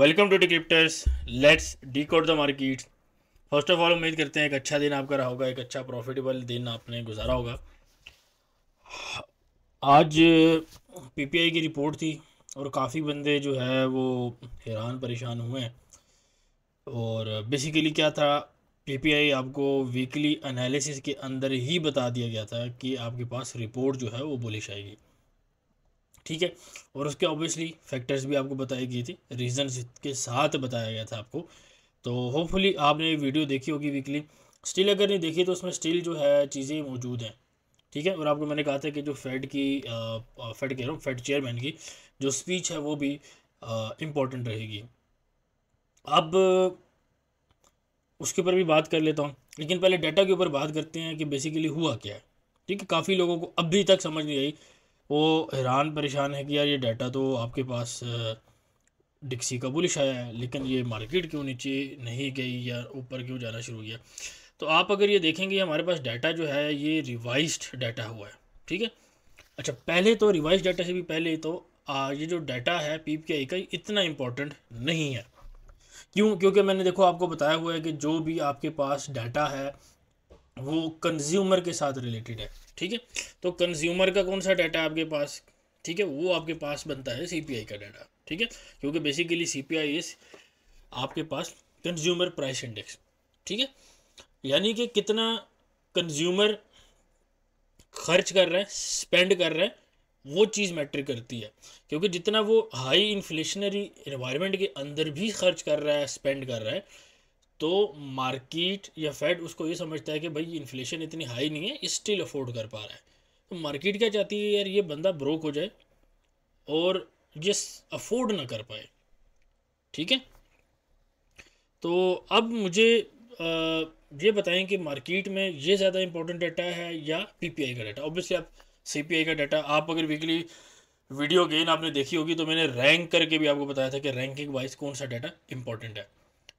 Welcome to Decrypters let's code the market first of all उम्मीद करते हैं एक अच्छा दिन आपका रहा होगा एक अच्छा प्रॉफिटेबल दिन आपने गुजारा होगा आज पीपीआई की रिपोर्ट थी और काफ़ी बंदे जो है वो हैरान परेशान हुए हैं और बेसिकली क्या था पीपीआई आपको वीकली एनालिसिस के अंदर ही बता दिया गया था कि आपके पास रिपोर्ट जो है वो बुलिश आएगी ठीक है और उसके ऑब्वियसली फैक्टर्स भी आपको बताई गई थी रीजंस के साथ बताया गया था आपको तो होपफुली आपने ये वीडियो देखी होगी वीकली स्टिल अगर नहीं देखी तो उसमें स्टिल जो है चीज़ें मौजूद हैं ठीक है और आपको मैंने कहा था कि जो फेड की फेड कह रहा हूँ फेड चेयरमैन की जो स्पीच है वो भी इम्पोर्टेंट रहेगी अब उसके ऊपर भी बात कर लेता हूँ लेकिन पहले डाटा के ऊपर बात करते हैं कि बेसिकली हुआ क्या है ठीक है काफ़ी लोगों को अभी तक समझ नहीं आई वो हैरान परेशान है कि यार ये डाटा तो आपके पास डिक्सी का बुलिश आया है लेकिन ये मार्केट क्यों नीचे नहीं गई या ऊपर क्यों जाना शुरू किया तो आप अगर ये देखेंगे हमारे पास डाटा जो है ये रिवाइज डाटा हुआ है ठीक है अच्छा पहले तो रिवाइज डाटा से भी पहले तो आ, ये जो डाटा है पी पी आई का इतना इम्पोर्टेंट नहीं है क्यों क्योंकि मैंने देखो आपको बताया हुआ है कि जो भी आपके पास डाटा है वो कंज्यूमर के साथ रिलेटेड है ठीक है तो कंज्यूमर का कौन सा डाटा आपके पास ठीक है वो आपके पास बनता है सीपीआई का डाटा ठीक है क्योंकि बेसिकली सीपीआई इज आपके पास कंज्यूमर प्राइस इंडेक्स ठीक है यानी कि कितना कंज्यूमर खर्च कर रहा है स्पेंड कर रहा है वो चीज़ मैटर करती है क्योंकि जितना वो हाई इन्फ्लेशनरी इन्वायरमेंट के अंदर भी खर्च कर रहा है स्पेंड कर रहा है तो मार्केट या फेड उसको ये समझता है कि भाई इन्फ्लेशन इतनी हाई नहीं है स्टिल अफोर्ड कर पा रहा है तो मार्केट क्या चाहती है यार ये बंदा ब्रोक हो जाए और ये अफोर्ड ना कर पाए ठीक है तो अब मुझे आ, ये बताएं कि मार्केट में ये ज़्यादा इंपॉर्टेंट डाटा है या पीपीआई का डाटा ऑब्वियसली आप सीपीआई का डाटा आप अगर वीकली वीडियो गेन आपने देखी होगी तो मैंने रैंक करके भी आपको बताया था कि रैंकिंग वाइज कौन सा डाटा इंपॉर्टेंट है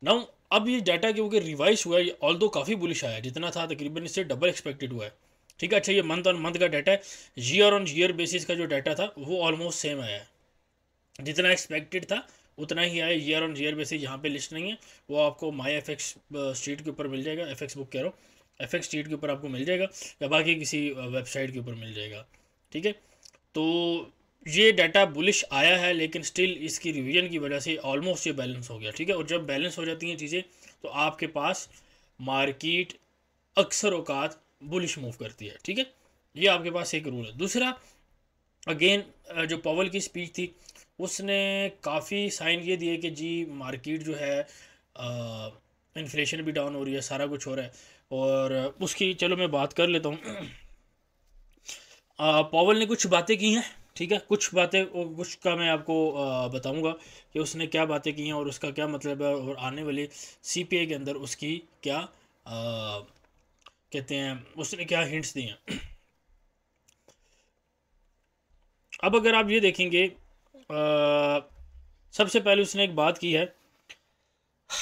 नाउ अब ये डाटा क्योंकि रिवाइज हुआ है ऑल दो काफ़ी बुलिश आया है जितना था तकरीबन इससे डबल एक्सपेक्टेड हुआ है ठीक है अच्छा ये मंथ ऑन मंथ का डाटा है ईयर ऑन ईयर बेसिस का जो डाटा था वो ऑलमोस्ट सेम आया है जितना एक्सपेक्टेड था उतना ही आया ईयर ऑन ईयर बेसिस यहाँ पे लिस्ट नहीं है वो आपको माई एफ एक्स स्ट्रीट के ऊपर मिल जाएगा एफ एक्स बुक कह रहा हूँ एफ एक्स स्ट्रीट के ऊपर आपको मिल जाएगा या बाकी किसी वेबसाइट uh, के ऊपर मिल जाएगा ठीक है तो ये डाटा बुलिश आया है लेकिन स्टिल इसकी रिवीजन की वजह से ऑलमोस्ट ये बैलेंस हो गया ठीक है और जब बैलेंस हो जाती हैं चीज़ें तो आपके पास मार्केट अक्सर अवकात बुलिश मूव करती है ठीक है ये आपके पास एक रूल है दूसरा अगेन जो पवल की स्पीच थी उसने काफ़ी साइन ये दिए कि जी मार्केट जो है इन्फ्लेशन भी डाउन हो रही है सारा कुछ हो रहा है और उसकी चलो मैं बात कर लेता हूँ पावल ने कुछ बातें की हैं ठीक है कुछ बातें कुछ का मैं आपको बताऊंगा कि उसने क्या बातें की हैं और उसका क्या मतलब है और आने वाली सीपीए के अंदर उसकी क्या आ, कहते हैं उसने क्या हिंट्स दिए हैं अब अगर आप ये देखेंगे आ, सबसे पहले उसने एक बात की है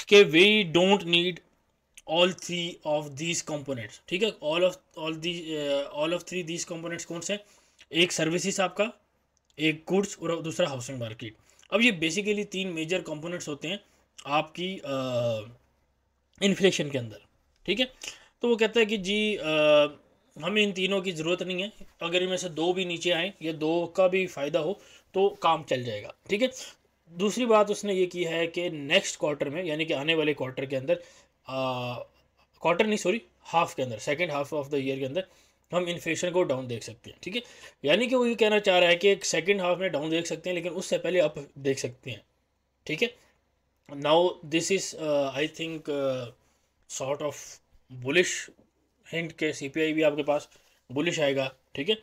कि we don't need all three of these components ठीक है all of all the all of three these components कौन से हैं एक सर्विसेज आपका एक गुड्स और दूसरा हाउसिंग मार्केट अब ये बेसिकली तीन मेजर कंपोनेंट्स होते हैं आपकी इन्फ्लेशन के अंदर ठीक है तो वो कहता है कि जी आ, हमें इन तीनों की ज़रूरत नहीं है अगर इनमें से दो भी नीचे आए या दो का भी फ़ायदा हो तो काम चल जाएगा ठीक है दूसरी बात उसने ये की है कि नेक्स्ट क्वार्टर में यानी कि आने वाले क्वार्टर के अंदर क्वार्टर नहीं सॉरी हाफ के अंदर second half of the year के अंदर हम इन्फ्लेशन को डाउन देख सकते हैं ठीक है यानी कि वो ये कहना चाह रहा है कि एक सेकेंड हाफ में डाउन देख सकते हैं लेकिन उससे पहले अप देख सकते हैं ठीक है now this is I think sort of bullish hint के सीपीआई भी आपके पास बुलिश आएगा ठीक है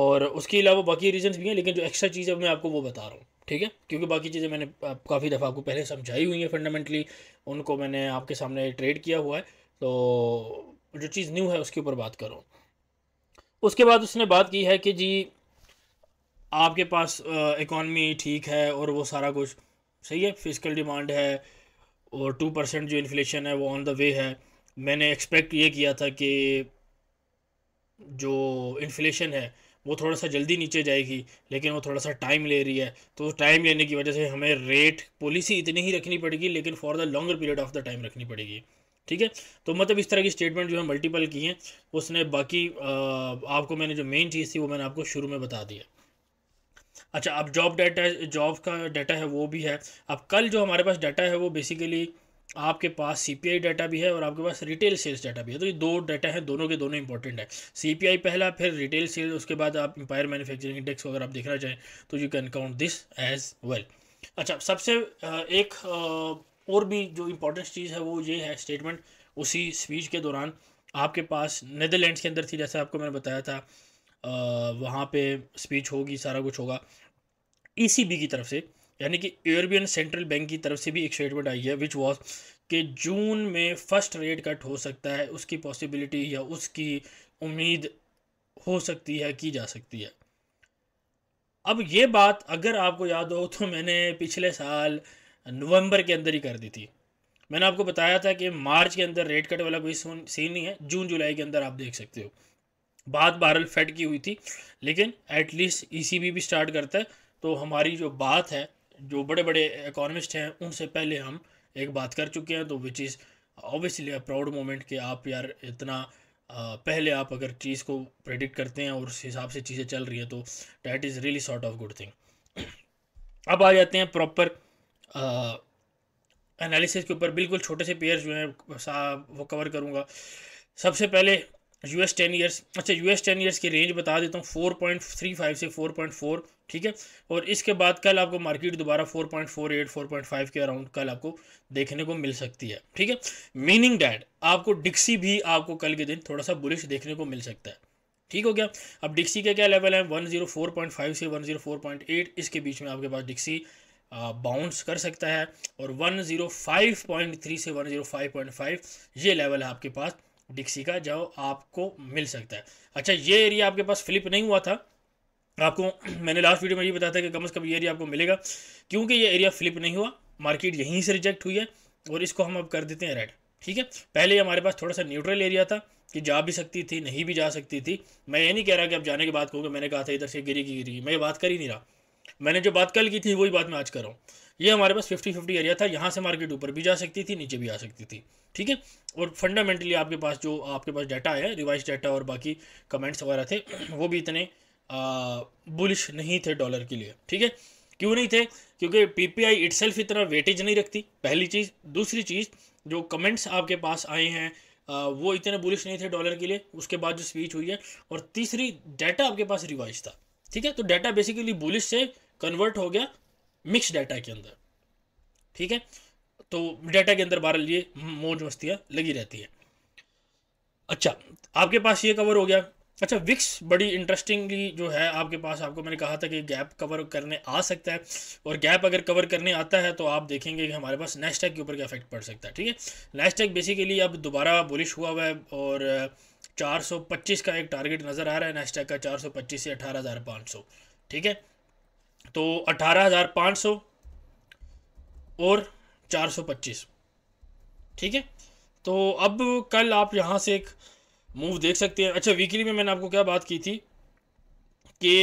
और उसके अलावा बाकी रीजंस भी हैं लेकिन जो एक्स्ट्रा चीज़ है मैं आपको वो बता रहा हूँ ठीक है क्योंकि बाकी चीज़ें मैंने काफ़ी दफ़ा आपको पहले समझाई हुई हैं फंडामेंटली उनको मैंने आपके सामने ट्रेड किया हुआ है तो जो चीज़ न्यू है उसके ऊपर बात करूँ उसके बाद उसने बात की है कि जी आपके पास इकॉनमी ठीक है और वो सारा कुछ सही है फिजिकल डिमांड है और टू परसेंट जो इन्फ्लेशन है वो ऑन द वे है मैंने एक्सपेक्ट ये किया था कि जो इन्फ्लेशन है वो थोड़ा सा जल्दी नीचे जाएगी लेकिन वो थोड़ा सा टाइम ले रही है तो टाइम लेने की वजह से हमें रेट पॉलिसी इतनी ही रखनी पड़ेगी लेकिन for the longer period of the time रखनी पड़ेगी ठीक है तो मतलब इस तरह की स्टेटमेंट जो है मल्टीपल की हैं उसने बाकी आपको मैंने जो मेन चीज़ थी वो मैंने आपको शुरू में बता दिया अच्छा अब जॉब डाटा जॉब का डाटा है वो भी है अब कल जो हमारे पास डाटा है वो बेसिकली आपके पास सी पी आई डाटा भी है और आपके पास रिटेल सेल्स डाटा भी है तो ये दो डाटा है दोनों के दोनों इंपॉर्टेंट है सी पी आई पहला फिर रिटेल सेल्स उसके बाद आप एम्पायर मैन्युफैक्चरिंग इंडेक्स को अगर आप देखना चाहें तो you can count this as well अच्छा सबसे एक और भी जो इम्पोर्टेंस चीज़ है वो ये है स्टेटमेंट उसी स्पीच के दौरान आपके पास नदरलैंड्स के अंदर थी जैसे आपको मैंने बताया था आ, वहाँ पे स्पीच होगी सारा कुछ होगा ईसीबी e की तरफ से यानी कि यूरोपियन सेंट्रल बैंक की तरफ से भी एक स्टेटमेंट आई है विच वॉज कि जून में फर्स्ट रेट कट हो सकता है उसकी पॉसिबिलिटी या उसकी उम्मीद हो सकती है की जा सकती है अब ये बात अगर आपको याद हो तो मैंने पिछले साल नवंबर के अंदर ही कर दी थी मैंने आपको बताया था कि मार्च के अंदर रेट कट वाला कोई सीन नहीं है जून जुलाई के अंदर आप देख सकते हो बात बहरल फेड की हुई थी लेकिन एटलीस्ट सी e भी स्टार्ट करता है तो हमारी जो बात है जो बड़े बड़े इकोनमिस्ट हैं उनसे पहले हम एक बात कर चुके हैं तो which is obviously a proud moment कि आप यार इतना पहले आप अगर चीज़ को प्रेडिक्ट करते हैं और उस हिसाब से चीज़ें चल रही है तो that is really sort of good thing अब आ जाते हैं प्रॉपर एनालिसिस के ऊपर बिल्कुल छोटे से पेयर जो हैं वो कवर करूँगा सबसे पहले यू एस टेन ईयर्स अच्छा यू एस टेन ईयर्स की रेंज बता देता हूँ फोर पॉइंट थ्री फाइव से फोर पॉइंट फोर ठीक है और इसके बाद कल आपको मार्केट दोबारा four point four eight four point five के अराउंड कल आपको देखने को मिल सकती है ठीक है मीनिंग डैट आपको डिक्सी भी आपको कल के दिन थोड़ा सा बुलिश देखने को मिल सकता है ठीक हो गया अब डिक्सी के क्या लेवल है one zero four point five से one zero four point eight इसके बीच में आपके पास डिक्सी बाउंस कर सकता है और 105.3 से 105.5 ये लेवल है आपके पास डिक्सी का जो आपको मिल सकता है अच्छा ये एरिया आपके पास फ्लिप नहीं हुआ था आपको मैंने लास्ट वीडियो में ये बताया था कि कम से कम ये एरिया आपको मिलेगा क्योंकि ये एरिया फ्लिप नहीं हुआ मार्केट यहीं से रिजेक्ट हुई है और इसको हम अब कर देते हैं रेड ठीक है पहले हमारे पास थोड़ा सा न्यूट्रल एरिया था कि जा भी सकती थी नहीं भी जा सकती थी मैं ये नहीं कह रहा कि अब जाने के बाद कहूँगा मैंने कहा था इधर से गिरी गिरी मैं ये बात कर ही नहीं रहा मैंने जो बात कल की थी वही बात मैं आज कर रहा हूँ ये हमारे पास फिफ्टी फिफ्टी एरिया था यहाँ से मार्केट ऊपर भी जा सकती थी नीचे भी आ सकती थी ठीक है और फंडामेंटली आपके पास जो आपके पास डाटा आया रिवाइज डाटा और बाकी कमेंट्स वगैरह थे वो भी इतने बुलिश नहीं थे डॉलर के लिए ठीक है क्यों नहीं थे क्योंकि पी पी आई इट्सेल्फ इतना वेटेज नहीं रखती पहली चीज़ दूसरी चीज़ जो कमेंट्स आपके पास आए हैं आ, वो इतने बुलिश नहीं थे डॉलर के लिए उसके बाद जो स्पीच हुई है और तीसरी डाटा आपके पास रिवाइज था ठीक है तो डाटा बेसिकली बुलिश से कन्वर्ट हो गया मिक्स डाटा के अंदर ठीक है तो डाटा के अंदर बारह लिए मौज मस्तियाँ लगी रहती है अच्छा आपके पास ये कवर हो गया अच्छा विक्स बड़ी इंटरेस्टिंगली जो है आपके पास आपको मैंने कहा था कि गैप कवर करने आ सकता है और गैप अगर कवर करने आता है तो आप देखेंगे कि हमारे पास नेस्टैक के ऊपर क्या इफेक्ट पड़ सकता है ठीक है नेस्टैक बेसिकली अब दोबारा बुलिश हुआ हुआ है और 425 का एक टारगेट नज़र आ रहा है नेस्टैक का 425 से 18,500 ठीक है तो 18,500 और 425 ठीक है तो अब कल आप यहां से एक मूव देख सकते हैं अच्छा वीकली में मैंने आपको क्या बात की थी कि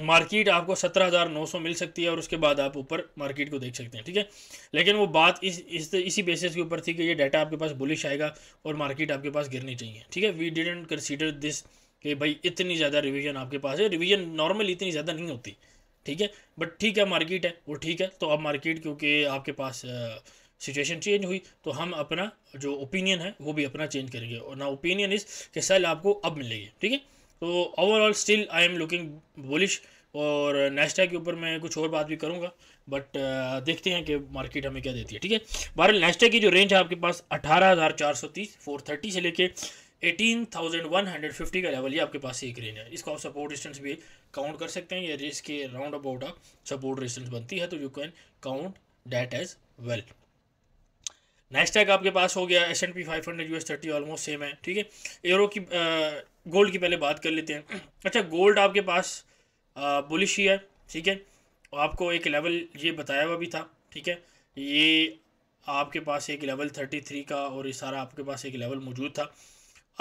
मार्केट आपको सत्रह हज़ार नौ सौ मिल सकती है और उसके बाद आप ऊपर मार्केट को देख सकते हैं ठीक है लेकिन वो बात इस इस इसी बेसिस के ऊपर थी कि ये डाटा आपके पास बुलिश आएगा और मार्केट आपके पास गिरनी चाहिए ठीक है वी डिडेंट कंसीडर दिस कि भाई इतनी ज़्यादा रिविजन आपके पास है रिविजन नॉर्मल इतनी ज़्यादा नहीं होती ठीक है बट ठीक है मार्केट है वो ठीक है तो अब मार्केट क्योंकि आपके पास सिचुएशन चेंज हुई तो हम अपना जो ओपिनियन है वो भी अपना चेंज करेंगे और ना ओपिनियन इस कि सेल आपको अब मिलेगी ठीक है तो overall still I am looking bullish और नेस्टा के ऊपर मैं कुछ और बात भी करूँगा बट uh, देखते हैं कि मार्केट हमें क्या देती है ठीक है बहरहाल नेस्टा की जो रेंज है आपके पास अठारह हज़ार चार सौ तीस फोर थर्टी से लेके eighteen thousand one hundred fifty का लेवल ये आपके पास एक रेंज है इसको आप सपोर्ट डिस्टेंस भी काउंट कर सकते हैं ये रेस के राउंड अबाउट आप सपोर्ट डिस्टेंस बनती है तो you can count that as well Nasdaq आपके पास हो गया S and P five hundred U S thirty almost same है ठीक है एरो की uh, गोल्ड की पहले बात कर लेते हैं अच्छा गोल्ड आपके पास बुलिश ही है ठीक है आपको एक लेवल ये बताया हुआ भी था ठीक है ये आपके पास एक लेवल थर्टी थ्री का और ये सारा आपके पास एक लेवल मौजूद था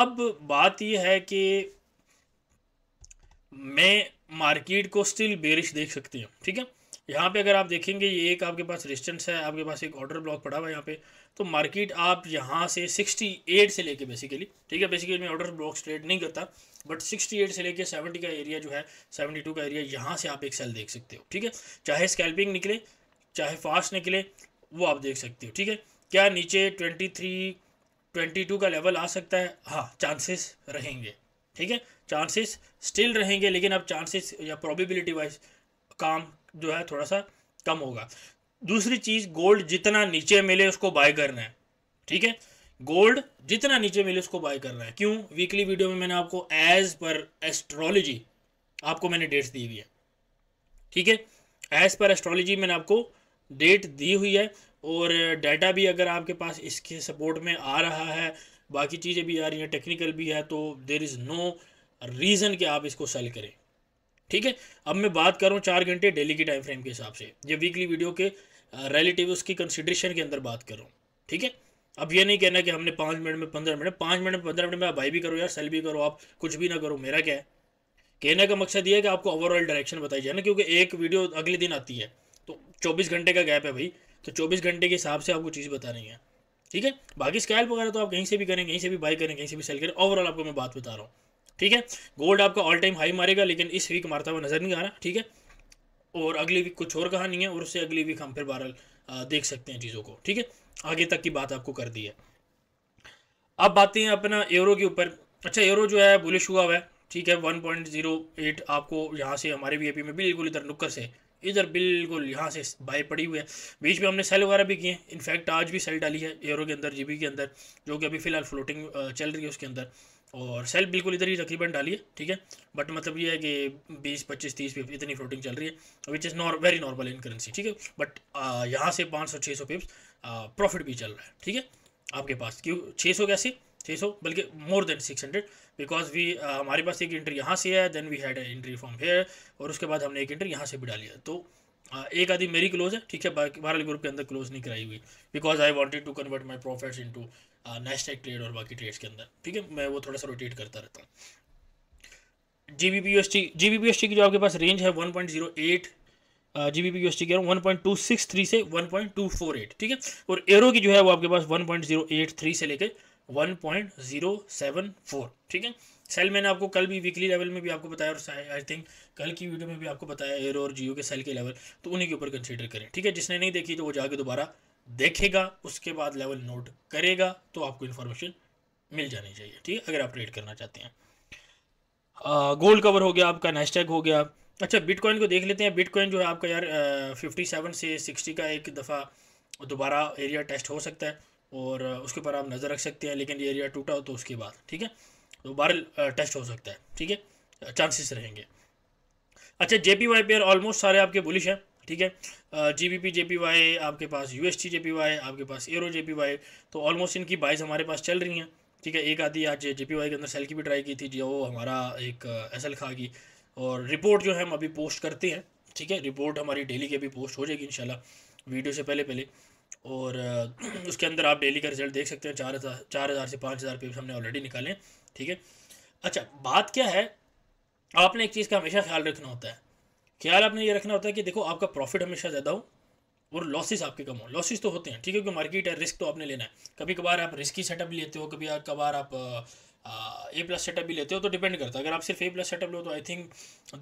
अब बात यह है कि मैं मार्केट को स्टिल बेरिश देख सकती हूँ ठीक है यहाँ पे अगर आप देखेंगे ये एक आपके पास रिस्टेंस है आपके पास एक ऑर्डर ब्लॉक पड़ा हुआ है यहाँ पे तो मार्केट आप यहाँ से 68 से लेके बेसिकली ठीक है बेसिकली मैं ऑर्डर ब्लॉक ट्रेड नहीं करता बट 68 से लेके 70 का एरिया जो है 72 का एरिया यहाँ से आप एक सेल देख सकते हो ठीक है चाहे स्कैल्पिंग निकले चाहे फास्ट निकले वो आप देख सकते हो ठीक है क्या नीचे ट्वेंटी थ्री ट्वेंटी टू का लेवल आ सकता है हाँ चांसेस रहेंगे ठीक है चांसेस स्टिल रहेंगे लेकिन अब चांसेस या प्रॉबिबिलिटी वाइज काम जो है थोड़ा सा कम होगा दूसरी चीज गोल्ड जितना नीचे मिले उसको बाय करना है ठीक है गोल्ड जितना नीचे मिले उसको बाय करना है क्यों वीकली वीडियो में मैंने आपको एज पर एस्ट्रोलॉजी आपको मैंने डेट्स दी हुई है ठीक है एज पर एस्ट्रोलॉजी मैंने आपको डेट दी हुई है और डाटा भी अगर आपके पास इसके सपोर्ट में आ रहा है बाकी चीज़ें भी आ रही हैं टेक्निकल भी है तो देर इज़ नो रीज़न कि आप इसको सेल करें ठीक है अब मैं बात कर रहा हूँ चार घंटे डेली की टाइम फ्रेम के हिसाब से ये वीकली वीडियो के रिलेटिव उसकी कंसिड्रेशन के अंदर बात कर रहा हूँ ठीक है अब ये नहीं कहना कि हमने पाँच मिनट में पंद्रह मिनट पाँच मिनट में पंद्रह मिनट में आप भाई भी करो यार सेल भी करो आप कुछ भी ना करो मेरा क्या है कहने का मकसद ये है कि आपको ओवरऑल डायरेक्शन बताई जाए ना क्योंकि एक वीडियो अगले दिन आती है तो चौबीस घंटे का गैप है भाई तो चौबीस घंटे के हिसाब से आपको चीज़ बता रही है ठीक है बाकी स्कैल वगैरह तो आप कहीं से भी करें कहीं से भी बाई करें कहीं से भी सेल करें ओवरऑल आपको मैं बात बता रहा हूँ ठीक है गोल्ड आपका ऑल टाइम हाई मारेगा लेकिन इस वीक मारता हुआ नज़र नहीं आ रहा ठीक है और अगली वीक कुछ और कहानी है और उससे अगली वीक हम फिर बहरल देख सकते हैं चीज़ों को ठीक है आगे तक की बात आपको कर दी है अब बात है अपना एरो के ऊपर अच्छा एरो जो है बुलिश हुआ हुआ है ठीक है 1.08 आपको यहाँ से हमारे वी में बिल्कुल इधर नुक्कर से इधर बिल्कुल यहाँ से बाय पड़ी हुई है बीच में हमने सेल वगैरह भी किए इनफैक्ट आज भी सेल डाली है एरो के अंदर जीबी के अंदर जो कि अभी फ़िलहाल फ्लोटिंग चल रही है उसके अंदर और सेल बिल्कुल इधर ही तकरीबन डालिए ठीक है बट मतलब ये है कि बीस पच्चीस तीस पे इतनी फ्लोटिंग चल रही है which is nor very normal in currency ठीक है बट यहाँ से पाँच सौ छः सौ पिप्स प्रॉफिट भी चल रहा है ठीक है आपके पास क्यों छः सौ कैसे छः सौ बल्कि more than six hundred because we हमारे पास एक इंट्री यहाँ से है then we had entry from here और उसके बाद हमने एक इंट्री यहाँ से भी डाली है तो हाँ, एक आधी मेरी क्लोज है ठीक है बारह ग्रुप के अंदर क्लोज नहीं कराई हुई because I wanted to convert profit into national trade और बाकी ट्रेड्स के अंदर ठीक है मैं वो थोड़ा सा रोटेट करता रहता हूँ G B P S T G B P S T की जो आपके पास रेंज है one point zero eight G B P U S T की one point two six three से one point two four eight ठीक है और एरो की जो है वो आपके पास one point zero eight three से लेकर one point zero seven four ठीक है सेल मैंने आपको कल भी वीकली लेवल में भी आपको बताया और आई थिंक कल की वीडियो में भी आपको बताया एयर और जियो के सेल के लेवल तो उन्हीं के ऊपर कंसिडर करें ठीक है जिसने नहीं देखी तो वो जाके दोबारा देखेगा उसके बाद लेवल नोट करेगा तो आपको इन्फॉर्मेशन मिल जानी चाहिए ठीक है अगर आप ट्रेड करना चाहते हैं गोल्ड कवर हो गया आपका नेस्टैग हो गया अच्छा बिटकॉइन को देख लेते हैं बिटकॉइन जो है आपका यार फिफ्टी सेवन से सिक्सटी का एक दफ़ा दोबारा एरिया टेस्ट हो सकता है और उसके ऊपर आप नज़र रख सकते हैं लेकिन ये एरिया टूटा हो तो उसके बाद ठीक है दोबारा टेस्ट हो सकता है ठीक है चांसेस रहेंगे अच्छा J P Y pair almost सारे आपके बुलिश हैं ठीक है G B P J P Y आपके पास U S T J P Y आपके पास एरो जे पी वाई तो ऑलमोस्ट इनकी बाइस हमारे पास चल रही हैं ठीक है एक आधी आज जे पी वाई के अंदर सेल की भी ट्राई की थी जो हमारा एक एस एल खा की और रिपोर्ट जो है हम अभी पोस्ट करते हैं ठीक है रिपोर्ट हमारी डेली की अभी पोस्ट हो जाएगी इनशाला वीडियो से पहले पहले और उसके अंदर आप डेली का रिजल्ट देख सकते हैं चार हज़ार चार हज़ार से पाँच हज़ार पेज हमने ऑलरेडी निकाले ठीक है अच्छा बात क्या है आपने एक चीज़ का हमेशा ख्याल रखना होता है ख्याल आपने ये रखना होता है कि देखो आपका प्रॉफिट हमेशा ज़्यादा हो और लॉसेस आपके कम हो लॉसेस तो होते हैं ठीक है क्योंकि मार्केट है रिस्क तो आपने लेना है कभी कभार आप रिस्की सेटअप भी लेते हो कभी कभार आप ए प्लस सेटअप भी लेते हो तो डिपेंड करता है अगर आप सिर्फ ए प्लस सेटअप लो तो I think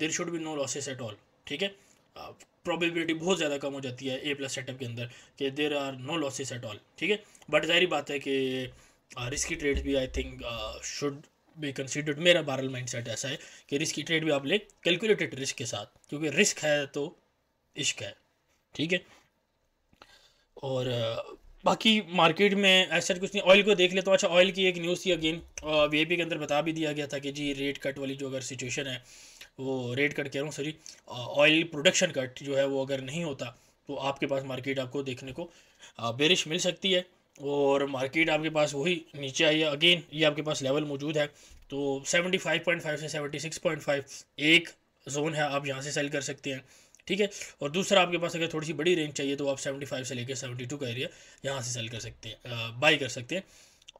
there should be no losses at all ठीक है प्रॉबिलिटी बहुत ज़्यादा कम हो जाती है ए प्लस सेटअप के अंदर कि there are no losses at all ठीक है बट जाहिर बात है कि रिस्की uh, ट्रेड भी I think should be considered मेरा बारल सेट ऐसा है कि रिस्की ट्रेड भी आप लें कैलकुलेटेड रिस्क के साथ क्योंकि रिस्क है तो इश्क है ठीक है और uh, बाकी मार्केट में ऐसा कुछ नहीं ऑयल को देख लेता तो अच्छा ऑयल की एक न्यूज़ थी अगेन वी uh, के अंदर बता भी दिया गया था कि जी रेट कट वाली जो अगर सिचुएशन है वो रेट कट कह रहा हूँ सॉरी ऑयल प्रोडक्शन कट जो है वो अगर नहीं होता तो आपके पास मार्केट आपको देखने को बेरिश मिल सकती है और मार्केट आपके पास वही नीचे आई है अगेन ये आपके पास लेवल मौजूद है तो 75.5 से 76.5 एक जोन है आप यहाँ से सेल कर सकते हैं ठीक है और दूसरा आपके पास अगर थोड़ी सी बड़ी रेंज चाहिए तो आप 75 से लेकर 72 का एरिया यहाँ से सेल कर सकते हैं बाई कर सकते हैं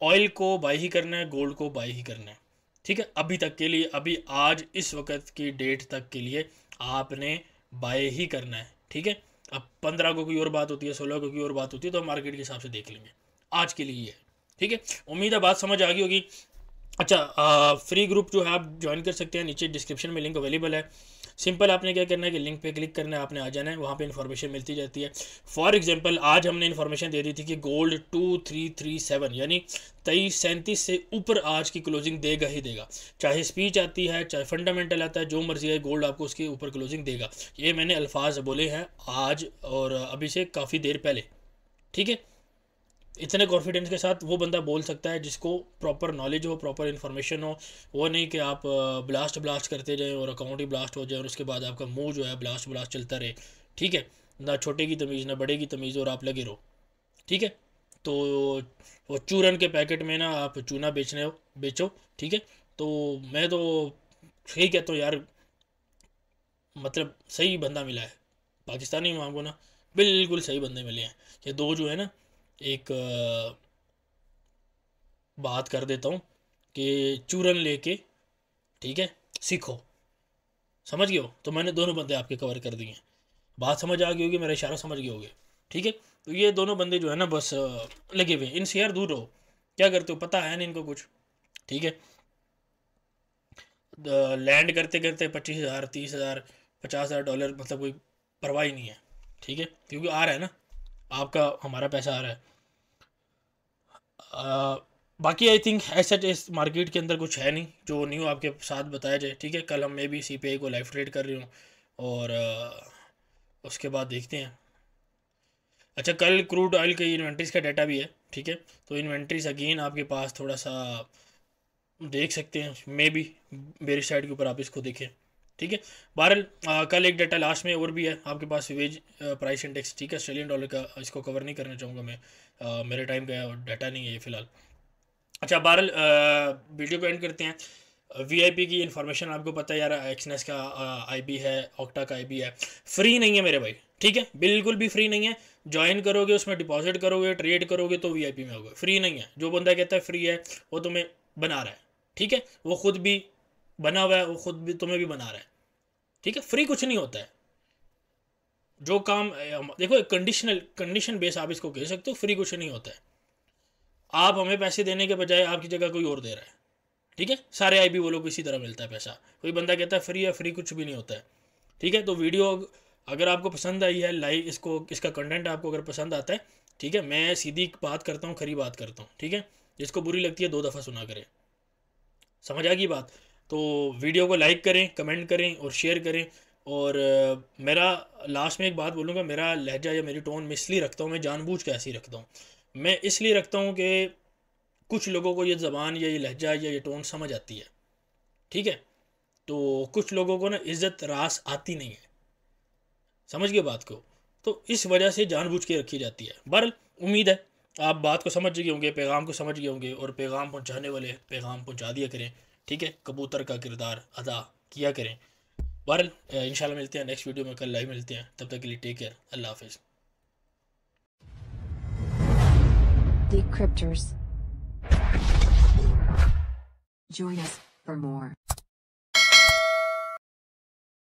ऑयल को बाई ही करना है गोल्ड को बाई ही करना है ठीक है अभी तक के लिए अभी आज इस वक्त की डेट तक के लिए आपने बाय ही करना है ठीक है अब पंद्रह को की और बात होती है सोलह को की और बात होती है तो मार्केट के हिसाब से देख लेंगे आज के लिए है ठीक है उम्मीद है बात समझ आ गई होगी अच्छा आ, फ्री ग्रुप जो है आप ज्वाइन कर सकते हैं नीचे डिस्क्रिप्शन में लिंक अवेलेबल है सिंपल आपने क्या करना है कि लिंक पे क्लिक करना है आपने आ जाना है वहाँ पे इन्फॉर्मेशन मिलती जाती है फॉर एग्जांपल आज हमने इन्फॉर्मेशन दे दी थी कि gold two three three seven यानी तेईस सैंतीस से ऊपर आज की क्लोजिंग देगा ही देगा चाहे स्पीच आती है चाहे फंडामेंटल आता है जो मर्जी है गोल्ड आपको उसके ऊपर क्लोजिंग देगा ये मैंने अल्फाज बोले हैं आज और अभी से काफ़ी देर पहले ठीक है इतने कॉन्फिडेंस के साथ वो बंदा बोल सकता है जिसको प्रॉपर नॉलेज हो प्रॉपर इन्फॉर्मेशन हो वो नहीं कि आप ब्लास्ट ब्लास्ट करते जाएँ और अकाउंट ही ब्लास्ट हो जाए और उसके बाद आपका मुँह जो है ब्लास्ट ब्लास्ट चलता रहे ठीक है ना छोटे की तमीज़ ना बड़े की तमीज़ और आप लगे रहो ठीक है तो वो चूरन के पैकेट में ना आप चूना बेचने हो बेचो ठीक है तो मैं तो सही कहता हूँ यार मतलब सही बंदा मिला है पाकिस्तानी मांगो ना बिल्कुल सही बंदे मिले हैं ये दो जो है ना एक बात कर देता हूँ कि चूरन लेके ठीक है सीखो समझ गए हो तो मैंने दोनों बंदे आपके कवर कर दिए हैं बात समझ आ गई होगी मेरा इशारा समझ गए होगे ठीक है तो ये दोनों बंदे जो है ना बस लगे हुए इनसे यार दूर रहो क्या करते हो पता है ना इनको कुछ ठीक है लैंड करते करते पच्चीस हज़ार तीस हज़ार पचास हज़ार डॉलर मतलब कोई परवाह ही नहीं है ठीक है क्योंकि आ रहा है ना आपका हमारा पैसा आ रहा है आ, बाकी आई थिंक ऐसा इस मार्केट के अंदर कुछ है नहीं जो न्यू आपके साथ बताया जाए ठीक है कल हम मे भी सी को लाइव ट्रेड कर रही हूँ और आ, उसके बाद देखते हैं अच्छा कल क्रूड ऑयल के इन्वेंट्रीज का डाटा भी है ठीक है तो इन्वेंट्रीज अगेन आपके पास थोड़ा सा देख सकते हैं मे बी मेरी साइड के ऊपर आप इसको देखें ठीक है बहरहाल कल एक डाटा लास्ट में और भी है आपके पास वेज प्राइस इंडेक्स ठीक है ऑस्ट्रेलियन डॉलर का इसको कवर नहीं करना चाहूँगा मैं आ, मेरे टाइम का डाटा नहीं है ये फिलहाल अच्छा बहरल वीडियो को एंड करते हैं वीआईपी की इन्फॉर्मेशन आपको पता है यार एक्सनेस का आईबी है ऑक्टा का आईबी है फ्री नहीं है मेरे भाई ठीक है बिल्कुल भी फ्री नहीं है ज्वाइन करोगे उसमें डिपॉजिट करोगे ट्रेड करोगे तो वीआईपी में होगा फ्री नहीं है जो बंदा कहता है फ्री है वो तुम्हें बना रहा है ठीक है वो खुद भी बना हुआ है वो खुद भी तुम्हें भी बना रहा है ठीक है फ्री कुछ नहीं होता है जो काम देखो एक कंडीशनल कंडीशन बेस आप इसको कह सकते हो फ्री कुछ नहीं होता है आप हमें पैसे देने के बजाय आपकी जगह कोई और दे रहा है ठीक है सारे आई बी वो लोग इसी तरह मिलता है पैसा कोई बंदा कहता है फ्री है फ्री कुछ भी नहीं होता है ठीक है तो वीडियो अगर आपको पसंद आई है लाइक इसको इसका कंटेंट आपको अगर पसंद आता है ठीक है मैं सीधी बात करता हूँ खरी बात करता हूँ ठीक है जिसको बुरी लगती है दो दफ़ा सुना करें समझ आ गई बात तो वीडियो को लाइक करें कमेंट करें और शेयर करें और मेरा लास्ट में एक बात बोलूँगा मेरा लहजा या मेरी टोन मैं इसलिए रखता हूँ मैं जानबूझ के ऐसी रखता हूँ मैं इसलिए रखता हूँ कि कुछ लोगों को ये ज़बान या ये लहजा या ये टोन समझ आती है ठीक है तो कुछ लोगों को ना इज़्ज़त रास आती नहीं है समझ गए बात को तो इस वजह से जानबूझ के रखी जाती है बहरल उम्मीद है आप बात को समझ गए होंगे पैगाम को समझ गए होंगे और पैगाम पहुंचाने वाले पैगाम पहुंचा दिया करें ठीक है कबूतर का किरदार अदा किया करें बहर इनशाला मिलते हैं नेक्स्ट वीडियो में कल लाइव मिलते हैं तब तक के लिए टेक केयर अल्लाह हाफिज़ Join us for more.